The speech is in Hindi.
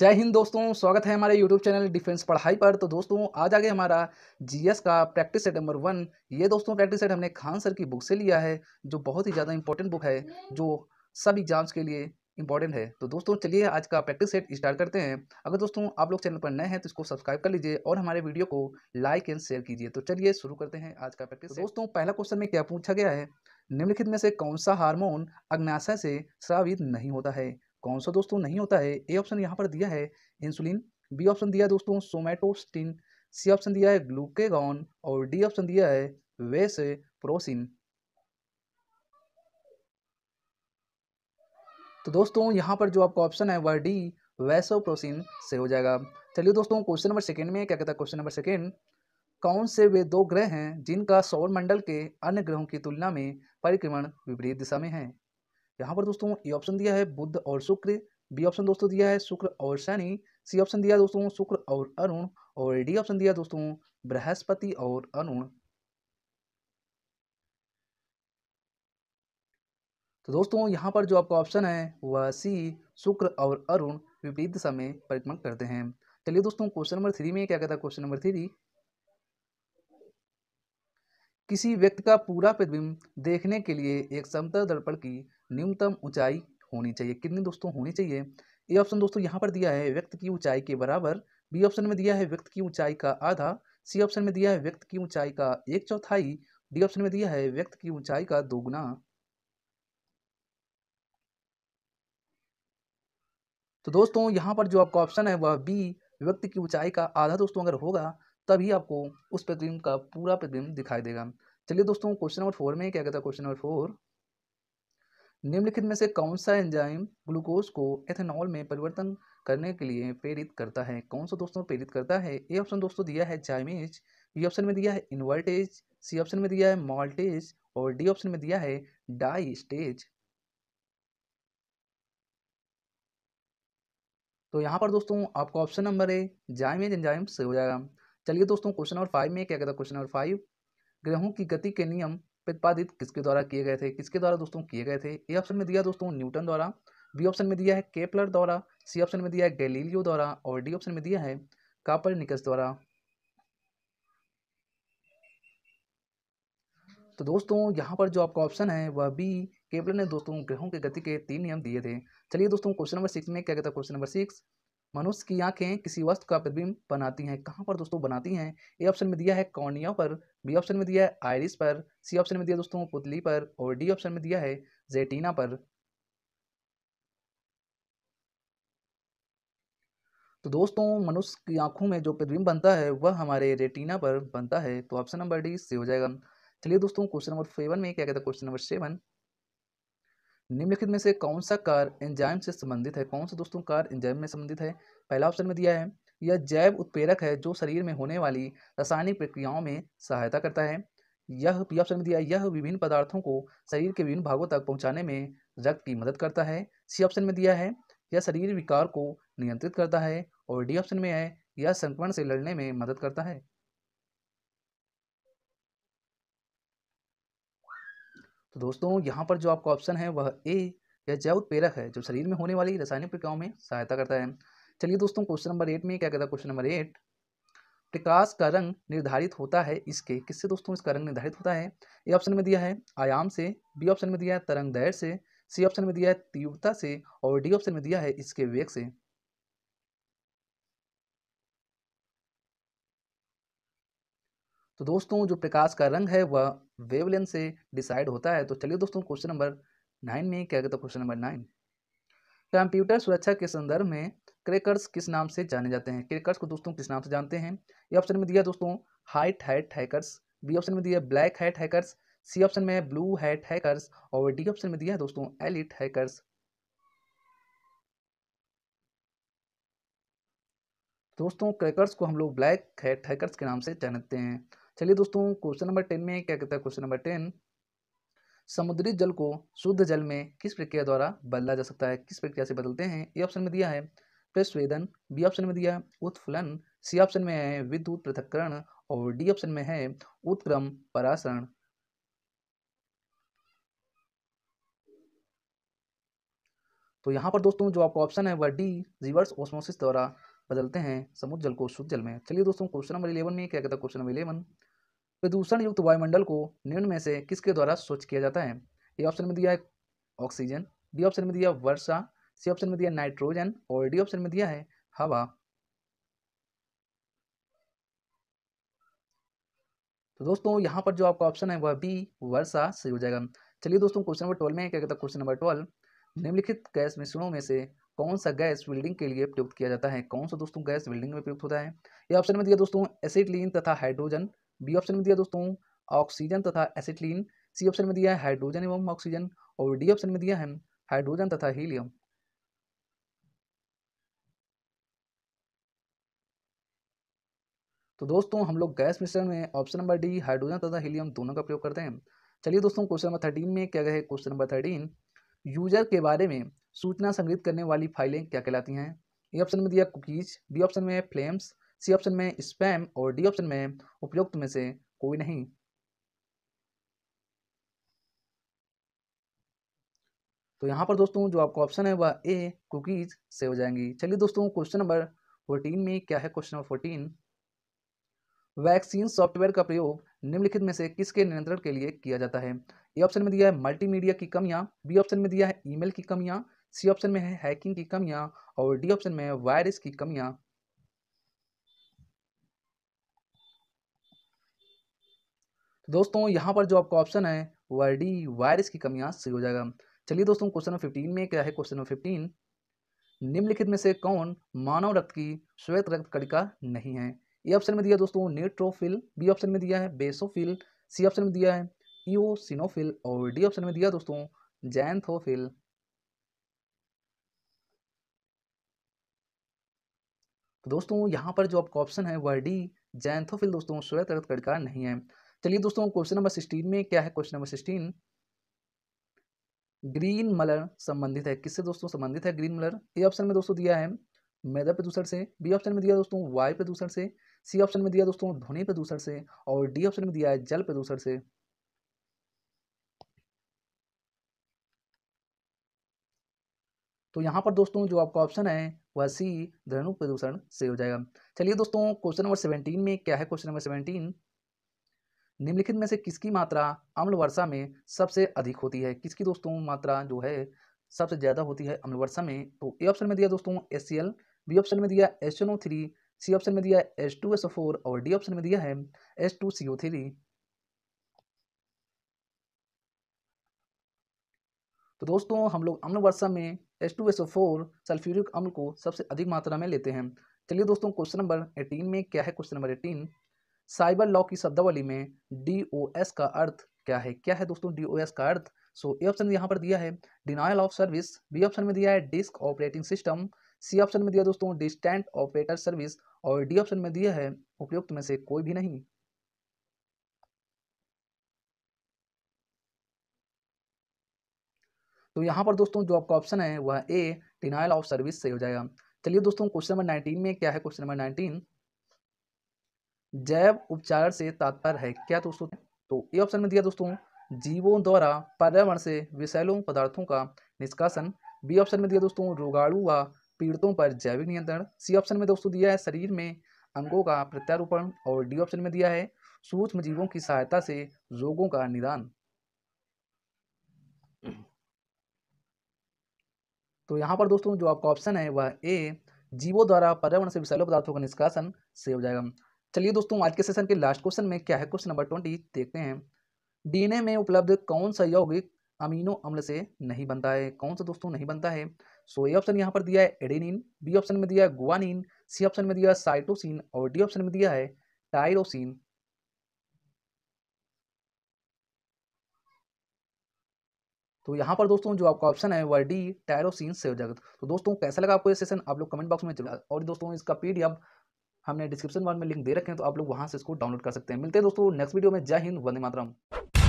जय हिंद दोस्तों स्वागत है हमारे यूट्यूब चैनल डिफेंस पढ़ाई पर तो दोस्तों आज आगे हमारा जीएस का प्रैक्टिस सेट नंबर वन ये दोस्तों प्रैक्टिस सेट हमने खान सर की बुक से लिया है जो बहुत ही ज़्यादा इंपॉर्टेंट बुक है जो सब एग्जाम्स के लिए इंपॉर्टेंट है तो दोस्तों चलिए आज का प्रैक्टिस सेट स्टार्ट करते हैं अगर दोस्तों आप लोग चैनल पर नए हैं तो इसको सब्सक्राइब कर लीजिए और हमारे वीडियो को लाइक एंड शेयर कीजिए तो चलिए शुरू करते हैं आज का प्रैक्टिस तो दोस्तों पहला क्वेश्चन में क्या पूछा गया है निम्नलिखित में से कौन सा हार्मोन अग्नाशय से श्रावित नहीं होता है कौन सा दोस्तों नहीं होता है ए ऑप्शन यहाँ पर दिया है इंसुलिन बी ऑप्शन दिया है दोस्तों सोमेटोस्टिन सी ऑप्शन दिया है ग्लूकेगॉन और डी ऑप्शन दिया है वेस प्रोसिन तो दोस्तों यहाँ पर जो आपका ऑप्शन है वह डी वैसोप्रोसिन से हो जाएगा चलिए दोस्तों क्वेश्चन नंबर सेकेंड में क्या कहता है क्वेश्चन नंबर सेकेंड कौन से वे दो ग्रह हैं जिनका सौर मंडल के अन्य ग्रहों की तुलना में परिक्रमण विपरीत दिशा में है यहाँ पर दोस्तों ए ऑप्शन दिया है बुद्ध और शुक्र बी ऑप्शन दोस्तों दिया है शुक्र और शनि सी ऑप्शन दिया दोस्तों शुक्र और अरुण और डी ऑप्शन दिया दोस्तों बृहस्पति और अरुण तो दोस्तों यहाँ पर जो आपका ऑप्शन है वह सी शुक्र और अरुण विपरीत दिशा में परिक्रमण करते हैं चलिए दोस्तों क्वेश्चन नंबर थ्री में क्या कहता है क्वेश्चन नंबर थ्री किसी व्यक्ति का पूरा प्रतिबिंब देखने के लिए एक समतल दर्पण की न्यूनतम ऊंचाई होनी चाहिए कितनी दोस्तों होनी चाहिए ए ऑप्शन दोस्तों यहाँ पर दिया है व्यक्ति की ऊंचाई के बराबर बी ऑप्शन में दिया है व्यक्ति की ऊंचाई का आधा सी ऑप्शन में दिया है व्यक्ति की ऊंचाई का एक चौथाई डी ऑप्शन में दिया है व्यक्ति की ऊंचाई का दोगुना तो दोस्तों यहाँ पर जो आपका ऑप्शन है वह बी व्यक्ति की ऊंचाई का आधा दोस्तों अगर होगा तभी आपको उस प्रतिबिंब का पूरा प्रतिबिंब दिखाई देगा चलिए दोस्तों क्वेश्चन नंबर फोर में क्या कहता है क्वेश्चन नंबर फोर निम्नलिखित में से कौन सा एंजाइम ग्लूकोज को एथेनॉल में परिवर्तन करने के लिए प्रेरित करता है कौन सा दोस्तों प्रेरित करता है ए ऑप्शन दोस्तों दिया है जाइमेज बी ऑप्शन में दिया है इन्वर्टेज सी ऑप्शन में दिया है मॉल्टेज और डी ऑप्शन में दिया है डाई स्टेज तो यहाँ पर दोस्तों आपको option number A zymase enzyme से हो जाएगा चलिए दोस्तों क्वेश्चन नंबर फाइव में क्या कहता है क्वेश्चन नंबर फाइव ग्रहों की गति के नियम प्रतिपादित किसके द्वारा किए गए थे किसके द्वारा दोस्तों किए गए थे ए ऑप्शन में दिया दोस्तों न्यूटन द्वारा बी ऑप्शन में दिया है केपलर द्वारा सी ऑप्शन में दिया है गैलीलियो द्वारा और डी ऑप्शन में दिया है कापर द्वारा तो दोस्तों यहाँ पर जो आपका ऑप्शन है वह बी केपलर ने दोस्तों ग्रहों के गति के तीन नियम दिए थे चलिए दोस्तों क्वेश्चन नंबर सिक्स में क्या कहता है क्वेश्चन नंबर सिक्स मनुष्य की आंखें किसी वस्तु का प्रतिबिंब बनाती हैं कहाँ पर दोस्तों बनाती हैं ए ऑप्शन में दिया है कॉर्निया पर बी ऑप्शन में दिया है आयरिस पर सी ऑप्शन में दिया दोस्तों पुतली पर और डी ऑप्शन में दिया है जेटीना पर तो दोस्तों मनुष्य की आंखों में जो प्रतिबिंब बनता है वह हमारे रेटिना पर बनता है तो ऑप्शन नंबर डी से हो जाएगा चलिए दोस्तों क्वेश्चन नंबर सेवन में क्या कहता है क्वेश्चन नंबर सेवन निम्नलिखित में से कौन सा कार एंजाइम से संबंधित है कौन सा दोस्तों कार एंजाइम में संबंधित है पहला ऑप्शन में दिया है यह जैव उत्प्रेरक है जो शरीर में होने वाली रासायनिक प्रक्रियाओं में सहायता करता है यह पी ऑप्शन में दिया यह विभिन्न पदार्थों को शरीर के विभिन्न भागों तक पहुंचाने में रक्त की मदद करता है सी ऑप्शन में दिया है यह शरीर विकार को नियंत्रित करता है और डी ऑप्शन में है यह संक्रमण से लड़ने में मदद करता है तो दोस्तों यहाँ पर जो आपका ऑप्शन है वह ए यह जैव उत्पेरक है जो शरीर में होने वाली रासायनिक प्रक्रियाओं में सहायता करता है चलिए दोस्तों क्वेश्चन नंबर एट में क्या कहता है क्वेश्चन नंबर एट प्रकाश का रंग निर्धारित होता है इसके किससे दोस्तों इसका रंग निर्धारित होता है ए ऑप्शन में दिया है आयाम से बी ऑप्शन में दिया है तरंग दैर से सी ऑप्शन में दिया है तीव्रता से और डी ऑप्शन में दिया है इसके वेग से तो दोस्तों जो प्रकाश का रंग है वह वेवलेंथ से डिसाइड होता है तो चलिए दोस्तों क्वेश्चन नंबर नाइन में क्या कहता है क्वेश्चन नंबर नाइन कंप्यूटर सुरक्षा के संदर्भ में क्रेकर्स किस नाम से जाने जाते हैं क्रेकर्स को दोस्तों किस नाम से जानते हैं ये ऑप्शन में दिया दोस्तों white hat hackers B option में दिया black hat hackers C option में ब्लू हैट हैकर्स और डी ऑप्शन में दिया दोस्तों एलिट हैकर्स दोस्तों क्रैकर्स को हम लोग ब्लैक हैट हैकर्स के नाम से जानते हैं चलिए दोस्तों क्वेश्चन नंबर टेन में क्या कहता है क्वेश्चन नंबर टेन समुद्री जल को शुद्ध जल में किस प्रक्रिया द्वारा बदला जा सकता है किस प्रक्रिया से बदलते हैं ये ऑप्शन में दिया है प्रस्वेदन बी ऑप्शन में दिया है उत्फुलन सी ऑप्शन में है विद्युत पृथककरण और डी ऑप्शन में है उत्क्रम परासरण तो यहाँ पर दोस्तों जो आपका ऑप्शन है वह डी रिवर्स ओस्मोसिस द्वारा बदलते हैं समुद्र जल को शुद्ध जल में चलिए दोस्तों क्वेश्चन नंबर इलेवन में क्या कहता है क्वेश्चन नंबर इलेवन प्रदूषण युक्त वायुमंडल को निम्न में से किसके द्वारा स्वच्छ किया जाता है ए ऑप्शन में दिया है ऑक्सीजन बी ऑप्शन में दिया वर्षा सी ऑप्शन में दिया नाइट्रोजन और डी ऑप्शन में दिया है हवा तो दोस्तों यहाँ पर जो आपका ऑप्शन है वह बी वर्षा सही हो जाएगा चलिए दोस्तों क्वेश्चन नंबर ट्वेल्व में क्या कहता है क्वेश्चन नंबर ट्वेल्व निम्नलिखित गैस मिश्रणों में से कौन सा गैस वेल्डिंग के लिए प्रयुक्त किया जाता है कौन सा दोस्तों गैस वेल्डिंग में प्रयुक्त होता है ये ऑप्शन में दिया दोस्तों एसिडलीन तथा हाइड्रोजन बी ऑप्शन में दिया दोस्तों ऑक्सीजन तथा एसिडलीन सी ऑप्शन में दिया है हाइड्रोजन एवं ऑक्सीजन और डी ऑप्शन में दिया है हाइड्रोजन तथा हीलियम तो दोस्तों हम लोग गैस मिश्रण में ऑप्शन नंबर डी हाइड्रोजन तथा हीलियम दोनों का प्रयोग करते हैं चलिए दोस्तों क्वेश्चन नंबर थर्टीन में क्या गए क्वेश्चन नंबर थर्टीन यूजर के बारे में सूचना संग्रहित करने वाली फाइलें क्या कहलाती हैं ए ऑप्शन में दिया कुकीज बी ऑप्शन में फ्लेम्स सी ऑप्शन में स्पैम और डी ऑप्शन में उपयुक्त में से कोई नहीं तो यहाँ पर दोस्तों जो आपका ऑप्शन है वह ए कुकीज से हो जाएंगी चलिए दोस्तों क्वेश्चन नंबर फोर्टीन में क्या है question number fourteen vaccine software का प्रयोग निम्नलिखित में से किसके नियंत्रण के लिए किया जाता है ए ऑप्शन में दिया है मल्टीमीडिया की कमियां बी ऑप्शन में दिया है ईमेल की कमियां सी ऑप्शन में है हैकिंग की कमियां और डी ऑप्शन में वायरस की कमियां दोस्तों यहाँ पर जो आपका ऑप्शन है वह डी वायरस की कमियां सही हो जाएगा चलिए दोस्तों क्वेश्चन नंबर फिफ्टीन में क्या है क्वेश्चन नंबर फिफ्टीन निम्नलिखित में से कौन मानव रक्त की श्वेत रक्त कणिका नहीं है ए ऑप्शन में दिया दोस्तों नेट्रोफिल बी ऑप्शन में दिया है बेसोफिल सी ऑप्शन में दिया है ईओसिनोफिल और डी ऑप्शन में दिया दोस्तों जैनथोफिल तो दोस्तों यहाँ पर जो आपका ऑप्शन है वह डी जैनथोफिल दोस्तों सूर्य तर्क का नहीं है चलिए दोस्तों क्वेश्चन नंबर सिक्सटीन में क्या है क्वेश्चन नंबर सिक्सटीन ग्रीन मलर संबंधित है किससे दोस्तों संबंधित है ग्रीन मलर ए ऑप्शन में दोस्तों दिया है मैदा प्रदूषण से बी ऑप्शन में दिया दोस्तों वायु प्रदूषण से सी ऑप्शन में दिया दोस्तों ध्वनि प्रदूषण से और डी ऑप्शन में दिया है जल प्रदूषण से तो यहाँ पर दोस्तों जो आपका ऑप्शन है वह सी धनु प्रदूषण से हो जाएगा चलिए दोस्तों क्वेश्चन नंबर सेवनटीन में क्या है क्वेश्चन नंबर सेवेंटीन निम्नलिखित में से किसकी मात्रा अम्ल वर्षा में सबसे अधिक होती है किसकी दोस्तों मात्रा जो है सबसे ज़्यादा होती है अम्ल वर्षा में तो ए ऑप्शन में दिया दोस्तों S C L B option में दिया H N O three C option में दिया एच टू एस फोर और डी ऑप्शन में दिया है H two C O three तो दोस्तों हम लोग अम्ल वर्षा में H two S O four sulphuric अम्ल को सबसे अधिक मात्रा में लेते हैं चलिए दोस्तों क्वेश्चन नंबर एटीन में क्या है question number eighteen cyber law की शब्दावली में डी ओ एस का अर्थ क्या है क्या है दोस्तों डी ओ एस का अर्थ सो ए ऑप्शन यहाँ पर दिया है denial of service B option में दिया है disk operating system C option में दिया दोस्तों डिस्टेंट ऑपरेटर सर्विस और डी ऑप्शन में दिया है उपयुक्त में से कोई भी नहीं तो यहाँ पर दोस्तों जो आपका ऑप्शन है वह ए डिनाइल ऑफ सर्विस से हो जाएगा चलिए दोस्तों क्वेश्चन नंबर नाइनटीन में क्या है क्वेश्चन नंबर नाइनटीन जैव उपचार से तात्पर्य है क्या दोस्तों तो ए ऑप्शन में दिया दोस्तों जीवों द्वारा पर्यावरण से विषैलों पदार्थों का निष्कासन बी ऑप्शन में दिया दोस्तों रोगाणु व पीड़ितों पर जैविक नियंत्रण सी ऑप्शन में दोस्तों दिया है शरीर में अंगों का प्रत्यारोपण और डी ऑप्शन में दिया है सूक्ष्म जीवों की सहायता से रोगों का निदान तो यहाँ पर दोस्तों जो आपका ऑप्शन है वह ए जीवों द्वारा पर्यावरण से विषैले पदार्थों का निष्कासन से हो जाएगा चलिए दोस्तों आज के सेशन के लास्ट क्वेश्चन में क्या है क्वेश्चन नंबर ट्वेंटी देखते हैं डीएनए में उपलब्ध कौन सा यौगिक अमीनो अम्ल से नहीं बनता है कौन सा दोस्तों नहीं बनता है सो ए ऑप्शन यहाँ पर दिया है एडेनिन बी ऑप्शन में दिया है गुआनिन सी ऑप्शन में दिया है साइटोसिन और डी ऑप्शन में दिया है टाइरोसिन तो यहाँ पर दोस्तों जो आपका ऑप्शन है वह डी टायरोसिन से जगत तो दोस्तों कैसा लगा आपको ये सेशन आप लोग कमेंट बॉक्स में चला और दोस्तों इसका पीडीएफ हमने डिस्क्रिप्शन बॉक्स में लिंक दे रखे हैं तो आप लोग वहाँ से इसको डाउनलोड कर सकते हैं मिलते हैं दोस्तों नेक्स्ट वीडियो में जय हिंद वंदे मातरम